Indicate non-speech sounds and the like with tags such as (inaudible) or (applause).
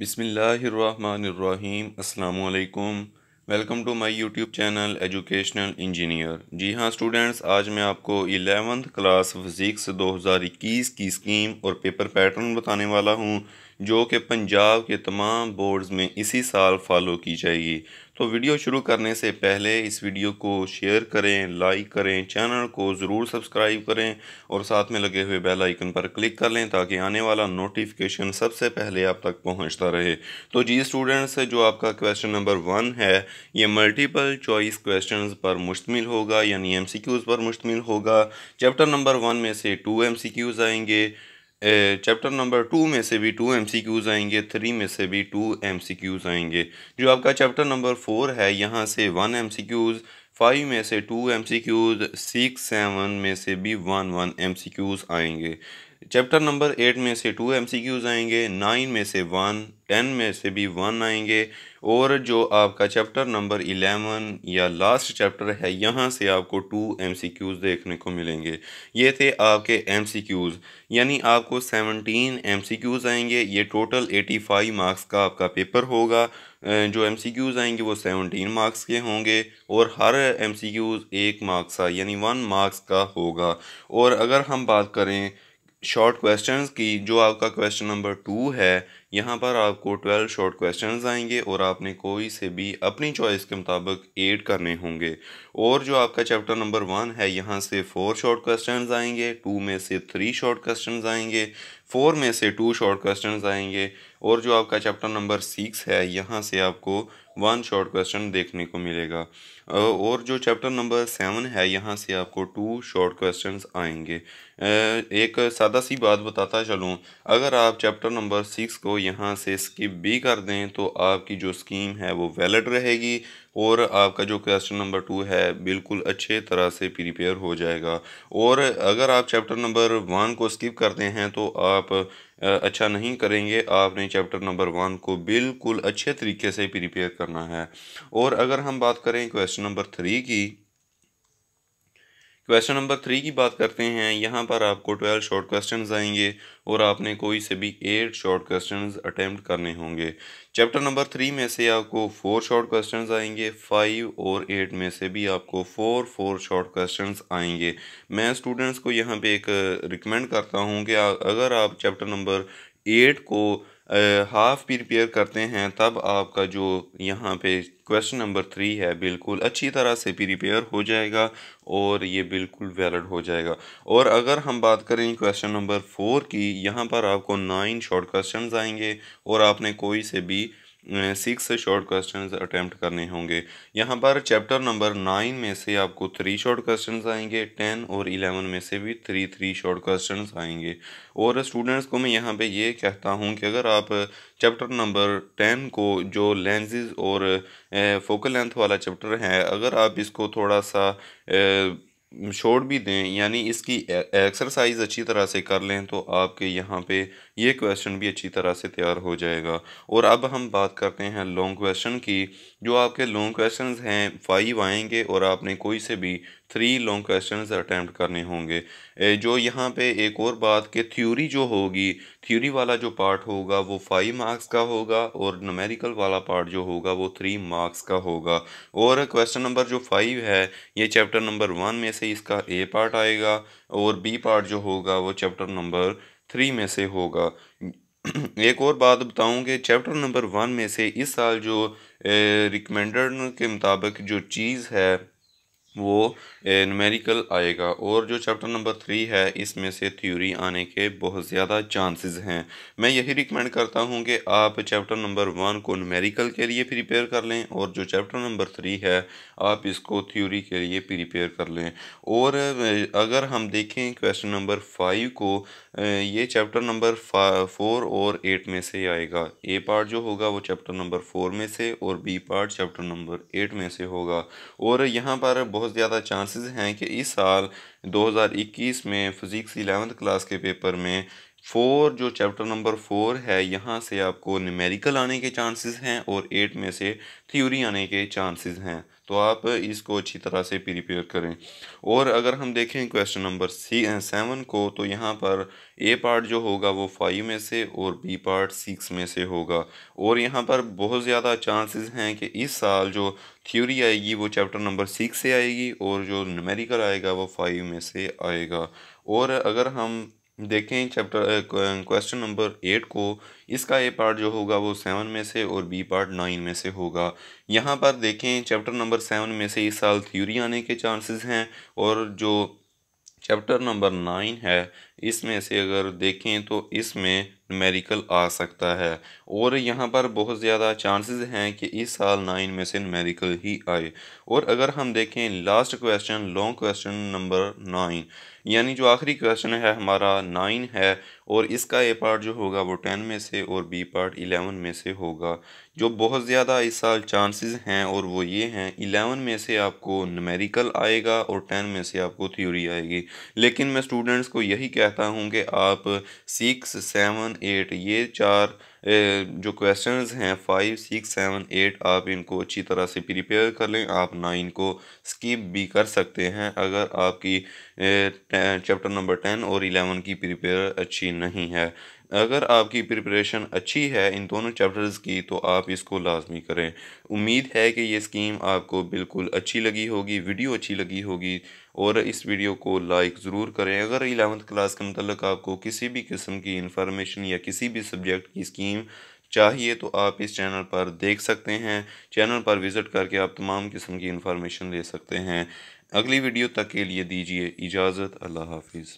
बिसमीम् अल्लाम welcome to my YouTube channel educational engineer जी हाँ स्टूडेंट्स आज मैं आपको एलेवंथ क्लास फिज़िक्स 2021 की स्कीम और पेपर पैटर्न बताने वाला हूँ जो कि पंजाब के तमाम बोर्ड्स में इसी साल फॉलो की जाएगी तो वीडियो शुरू करने से पहले इस वीडियो को शेयर करें लाइक करें चैनल को ज़रूर सब्सक्राइब करें और साथ में लगे हुए बेल आइकन पर क्लिक कर लें ताकि आने वाला नोटिफिकेशन सबसे पहले आप तक पहुंचता रहे तो जी स्टूडेंट्स जो आपका क्वेश्चन नंबर वन है ये मल्टीपल चॉइस क्वेश्चन पर मुश्तमिल होगा यानी एम पर मुश्तमिल होगा चैप्टर नंबर वन में से टू एम आएंगे चैप्टर नंबर टू में से भी टू एम सी क्यूज़ आएंगे थ्री में से भी टू एम सी क्यूज़ आएंगे जो आपका चैप्टर नंबर फोर है यहाँ से one M C Qs five में से two M C Qs six seven में से भी one one M C Qs आएंगे चैप्टर नंबर एट में से टू एम सी क्यूज़ आएंगे नाइन में से वन टेन में से भी वन आएंगे और जो आपका चैप्टर नंबर इलेवन या लास्ट चैप्टर है यहाँ से आपको टू एम सी क्यूज़ देखने को मिलेंगे ये थे आपके एम सी क्यूज़ यानी आपको सेवनटीन एम सी क्यूज़ आएंगे ये टोटल एटी फाइव मार्क्स का आपका पेपर होगा जो एम सी क्यूज़ आएंगे वो सेवनटीन मार्क्स के होंगे और हर एम सी क्यूज़ एक मार्क्स का यानी वन मार्क्स का होगा और अगर हम बात करें शॉर्ट क्वेश्चंस की जो आपका क्वेश्चन नंबर टू है यहाँ पर आपको ट्वेल्व शॉर्ट क्वेश्चंस आएंगे और आपने कोई से भी अपनी चॉइस के मुताबिक एड करने होंगे और जो आपका चैप्टर नंबर वन है यहाँ से फोर शॉर्ट क्वेश्चंस आएंगे टू में से थ्री शॉर्ट क्वेश्चंस आएंगे फोर में से टू शॉर्ट क्वेश्चंस आएंगे और जो आपका चैप्टर नंबर सिक्स है यहाँ से आपको वन शॉर्ट क्वेश्चन देखने को मिलेगा और जो चैप्टर नंबर सेवन है यहाँ से आपको टू शॉर्ट क्वेश्चंस आएंगे एक सादा सी बात बताता चलूँ अगर आप चैप्टर नंबर सिक्स को यहाँ से स्किप भी कर दें तो आपकी जो स्कीम है वो वैलिड रहेगी और आपका जो क्वेश्चन नंबर टू है बिल्कुल अच्छे तरह से प्रिपेयर हो जाएगा और अगर आप चैप्टर नंबर वन को स्किप करते हैं तो आप अच्छा नहीं करेंगे आपने चैप्टर नंबर वन को बिल्कुल अच्छे तरीके से प्रिपेयर करना है और अगर हम बात करें क्वेश्चन नंबर थ्री की क्वेश्चन नंबर थ्री की बात करते हैं यहाँ पर आपको ट्वेल्व शॉर्ट क्वेश्चंस आएंगे और आपने कोई से भी एट शॉर्ट क्वेश्चंस अटैम्प्ट करने होंगे चैप्टर नंबर थ्री में से आपको फोर शॉर्ट क्वेश्चंस आएंगे फाइव और एट में से भी आपको फोर फोर शॉर्ट क्वेश्चंस आएंगे मैं स्टूडेंट्स को यहाँ पे एक रिकमेंड करता हूँ कि अगर आप चैप्टर नंबर एट को हाफ़ प्रिपेयर करते हैं तब आपका जो यहाँ पे क्वेश्चन नंबर थ्री है बिल्कुल अच्छी तरह से प्रिपेयर हो जाएगा और ये बिल्कुल वैलिड हो जाएगा और अगर हम बात करें क्वेश्चन नंबर फोर की यहाँ पर आपको नाइन शॉर्ट क्वेश्चन आएंगे और आपने कोई से भी सिक्स शॉर्ट क्वेश्चंस अटैम्प्ट करने होंगे यहाँ पर चैप्टर नंबर नाइन में से आपको थ्री शॉर्ट क्वेश्चंस आएंगे टेन और इलेवन में से भी थ्री थ्री शॉर्ट क्वेश्चंस आएंगे और स्टूडेंट्स को मैं यहाँ पे ये कहता हूँ कि अगर आप चैप्टर नंबर टेन को जो लेंजेज और फोकल eh, लेंथ वाला चैप्टर है अगर आप इसको थोड़ा सा ए, eh, छोड़ भी दें यानी इसकी एक्सरसाइज अच्छी तरह से कर लें तो आपके यहाँ पे ये क्वेश्चन भी अच्छी तरह से तैयार हो जाएगा और अब हम बात करते हैं लॉन्ग क्वेश्चन की जो आपके लॉन्ग क्वेश्चन हैं फाइव आएंगे और आपने कोई से भी थ्री लॉन्ग क्वेश्चन अटैम्प्ट करने होंगे जो यहाँ पे एक और बात कि थ्योरी जो होगी थ्योरी वाला जो पार्ट होगा वो फाइव मार्क्स का होगा और नमेरिकल वाला पार्ट जो होगा वो थ्री मार्क्स का होगा और क्वेश्चन नंबर जो फाइव है ये चैप्टर नंबर वन में से इसका ए पार्ट आएगा और बी पार्ट जो होगा वो चैप्टर नंबर थ्री में से होगा (clears throat) एक और बात बताऊं कि चैप्टर नंबर वन में से इस साल जो रिकमेंडेड के मुताबिक जो चीज़ है वो नमेरिकल आएगा और जो चैप्टर नंबर थ्री है इसमें से थ्योरी आने के बहुत ज़्यादा चांसेस हैं मैं यही रिकमेंड करता हूं कि आप चैप्टर नंबर वन को नमेरिकल के लिए प्रिपेयर कर लें और जो चैप्टर नंबर थ्री है आप इसको थ्योरी के लिए प्रिपेयर कर लें और अगर हम देखें क्वेश्चन नंबर फाइव को ये चैप्टर नंबर फोर और एट में से आएगा ए पार्ट जो होगा वो चैप्टर नंबर फोर में से और B part chapter number eight में से होगा और यहाँ पर बहुत बहुत ज़्यादा चांसेस हैं कि इस साल 2021 में फ़िज़िक्स इलेवंथ क्लास के पेपर में फोर जो चैप्टर नंबर फोर है यहाँ से आपको न्यूमेरिकल आने के चांसेस हैं और एट में से थ्योरी आने के चांसेस हैं तो आप इसको अच्छी तरह से प्रिपेयर करें और अगर हम देखें क्वेश्चन नंबर सी सेवन को तो यहाँ पर ए पार्ट जो होगा वो फाइव में से और बी पार्ट सिक्स में से होगा और यहाँ पर बहुत ज़्यादा चांसेस हैं कि इस साल जो थ्योरी आएगी वो चैप्टर नंबर सिक्स से आएगी और जो न्यूमेरिकल आएगा वो फाइव में से आएगा और अगर हम देखें चैप्टर क्वेश्चन नंबर एट को इसका ए पार्ट जो होगा वो सेवन में से और बी पार्ट नाइन में से होगा यहाँ पर देखें चैप्टर नंबर सेवन में से इस साल थ्योरी आने के चांसेस हैं और जो चैप्टर नंबर नाइन है इसमें से अगर देखें तो इसमें नमेरिकल आ सकता है और यहाँ पर बहुत ज़्यादा चांसेस हैं कि इस साल नाइन में से नमेरिकल ही आए और अगर हम देखें last question long question number nine यानी जो आखिरी क्वेश्चन है हमारा नाइन है और इसका ए पार्ट जो होगा वो टेन में से और बी पार्ट इलेवन में से होगा जो बहुत ज़्यादा इस साल चांसेस हैं और वो ये हैं इलेवन में से आपको नमेरिकल आएगा और टेन में से आपको थ्योरी आएगी लेकिन मैं स्टूडेंट्स को यही कह कहता हूँ कि आप सिक्स सेवन एट ये चार जो क्वेश्चंस हैं फाइव सिक्स सेवन एट आप इनको अच्छी तरह से प्रिपेयर कर लें आप नाइन को स्किप भी कर सकते हैं अगर आपकी चैप्टर नंबर टेन और इलेवन की प्रिपेयर अच्छी नहीं है अगर आपकी प्रिपरेशन अच्छी है इन दोनों चैप्टर्स की तो आप इसको लाजमी करें उम्मीद है कि ये स्कीम आपको बिल्कुल अच्छी लगी होगी वीडियो अच्छी लगी होगी और इस वीडियो को लाइक ज़रूर करें अगर एलेवंथ क्लास के मतलब आपको किसी भी किस्म की इंफॉर्मेशन या किसी भी सब्जेक्ट की स्कीम चाहिए तो आप इस चैनल पर देख सकते हैं चैनल पर विज़िट करके आप तमाम किस्म की इन्फॉर्मेशन ले सकते हैं अगली वीडियो तक के लिए दीजिए इजाज़त अल्लाह हाफिज़